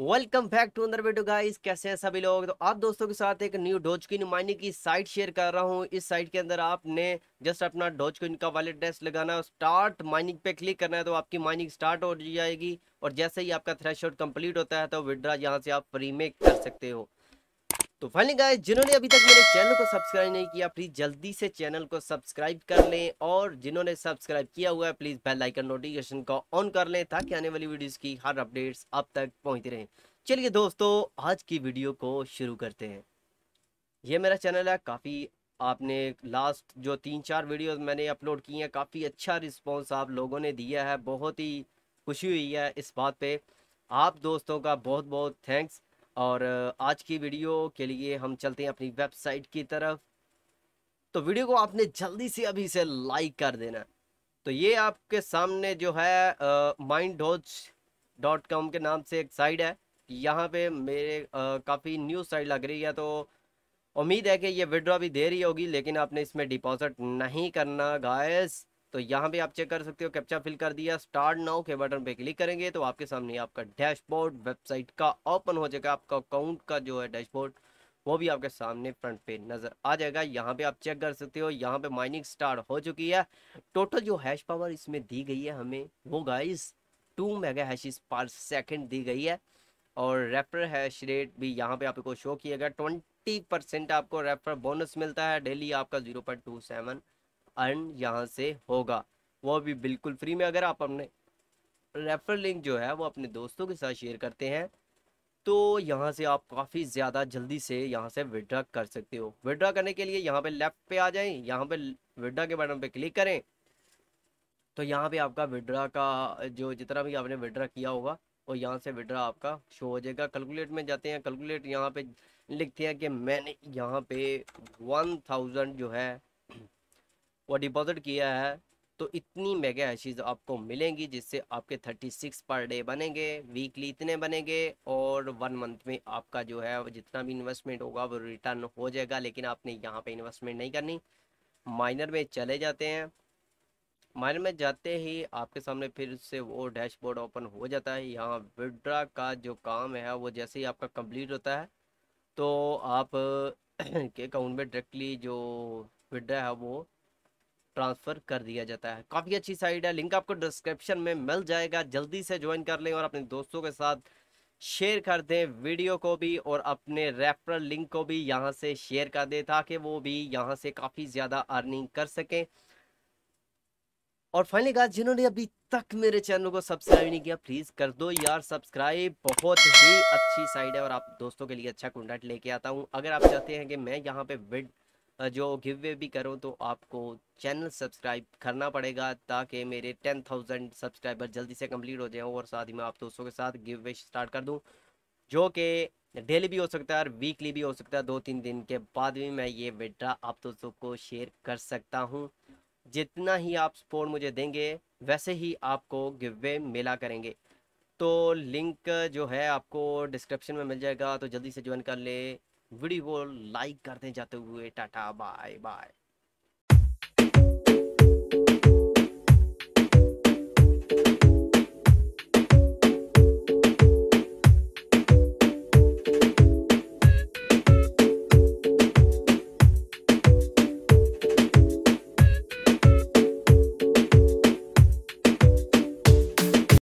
welcome back to अंदर video guys कैसे हैं सभी लोग तो आप दोस्तों के साथ एक न्यू डोज की माइनिंग की साइट शेयर कर रहा हूं इस साइट के अंदर आपने जस्ट अपना डोज कोइन का वॉलेट एड्रेस लगाना है स्टार्ट माइनिंग पे क्लिक करना है तो आपकी माइनिंग स्टार्ट हो जाएगी और जैसे ही आपका थ्रेश कंप्लीट होता है तो विड्रा यहाँ से आप फ्री में कर सकते हो तो फाइनली गाइस जिन्होंने अभी तक मेरे चैनल को सब्सक्राइब नहीं किया प्लीज़ जल्दी से चैनल को सब्सक्राइब कर लें और जिन्होंने सब्सक्राइब किया हुआ है प्लीज़ बेल आइकन नोटिफिकेशन को ऑन कर लें ताकि आने वाली वीडियोस की हर अपडेट्स आप तक पहुंचती रहें चलिए दोस्तों आज की वीडियो को शुरू करते हैं ये मेरा चैनल है काफ़ी आपने लास्ट जो तीन चार वीडियो मैंने अपलोड की हैं काफ़ी अच्छा रिस्पॉन्स आप लोगों ने दिया है बहुत ही खुशी हुई है इस बात पर आप दोस्तों का बहुत बहुत थैंक्स और आज की वीडियो के लिए हम चलते हैं अपनी वेबसाइट की तरफ तो वीडियो को आपने जल्दी से अभी से लाइक कर देना तो ये आपके सामने जो है माइंड डॉट कॉम के नाम से एक साइट है यहाँ पे मेरे काफ़ी न्यू साइट लग रही है तो उम्मीद है कि ये विड्रॉ भी दे रही होगी लेकिन आपने इसमें डिपॉजिट नहीं करना गायस तो यहाँ पे आप चेक कर सकते हो कैप्चा फिल कर दिया स्टार्ट नाउ के बटन पे क्लिक करेंगे तो आपके सामने आपका डैशबोर्ड वेबसाइट का ओपन हो जाएगा आपका अकाउंट का जो है डैशबोर्ड वो भी आपके सामने फ्रंट पे नज़र आ जाएगा यहाँ पे आप चेक कर सकते हो यहाँ पे माइनिंग स्टार्ट हो चुकी है टोटल जो हैश पावर इसमें दी गई है हमें वो गाइस टू मेगा हैशिस पर सेकेंड दी गई है और रेफर हैश रेट भी यहाँ पे आपको शो किया गया ट्वेंटी परसेंट आपको रेफर बोनस मिलता है डेली आपका zero point two seven earn यहाँ से होगा वो भी बिल्कुल फ्री में अगर आप अपने रेफर लिंक जो है वो अपने दोस्तों के साथ शेयर करते हैं तो यहाँ से आप काफ़ी ज़्यादा जल्दी से यहाँ से विड्रा कर सकते हो विड्रा करने के लिए यहाँ पे लेफ्ट पे आ जाएं यहाँ पे विड्रा के बटन पे क्लिक करें तो यहाँ पे आपका विड्रा का जो जितना भी आपने विड्रा किया होगा वो यहाँ से विड्रा आपका शो हो जाएगा कैलकुलेट में जाते हैं कैलकुलेट यहाँ पे लिखते हैं कि मैंने यहाँ पे वन थाउजेंड जो है वो डिपॉजिट किया है तो इतनी मेगा हैशेज आपको मिलेंगी जिससे आपके 36 पर डे बनेंगे वीकली इतने बनेंगे और वन मंथ में आपका जो है जितना भी इन्वेस्टमेंट होगा वो रिटर्न हो जाएगा लेकिन आपने यहाँ पे इन्वेस्टमेंट नहीं करनी माइनर में चले जाते हैं माइनर में जाते ही आपके सामने फिर से वो डैशबोर्ड ओपन हो जाता है यहाँ विड्रा का जो काम है वो जैसे ही आपका कंप्लीट होता है तो आप के अकाउंट में डायरेक्टली जो विड्रा है वो ट्रांसफ़र कर दिया जाता है काफ़ी अच्छी साइट है लिंक आपको डिस्क्रिप्शन में मिल जाएगा जल्दी से ज्वाइन कर लें और अपने दोस्तों के साथ शेयर कर दें वीडियो को भी और अपने रेफरल लिंक को भी यहां से शेयर कर दें ताकि वो भी यहां से काफ़ी ज़्यादा अर्निंग कर सकें और फाइनली गाइस जिन्होंने अभी तक मेरे चैनल को सब्सक्राइब नहीं किया प्लीज़ कर दो यार सब्सक्राइब बहुत ही अच्छी साइड है और आप दोस्तों के लिए अच्छा कंटेंट लेके आता हूं अगर आप चाहते हैं कि मैं यहाँ पे वीडियो जो गिव वे भी करो तो आपको चैनल सब्सक्राइब करना पड़ेगा ताकि मेरे टेन थाउजेंड सब्सक्राइबर जल्दी से कंप्लीट हो जाएं और साथ ही मैं आप दोस्तों के साथ गिव वे स्टार्ट कर दूं जो कि डेली भी हो सकता है और वीकली भी हो सकता है दो तीन दिन के बाद भी मैं ये विड्रा आप दोस्तों को शेयर कर सकता हूँ जितना ही आप सपोर्ट मुझे देंगे वैसे ही आपको गिव वे मिला करेंगे तो लिंक जो है आपको डिस्क्रिप्शन में मिल जाएगा तो जल्दी से ज्वाइन कर ले वीडियो को लाइक करते जाते हुए टाटा बाय बाय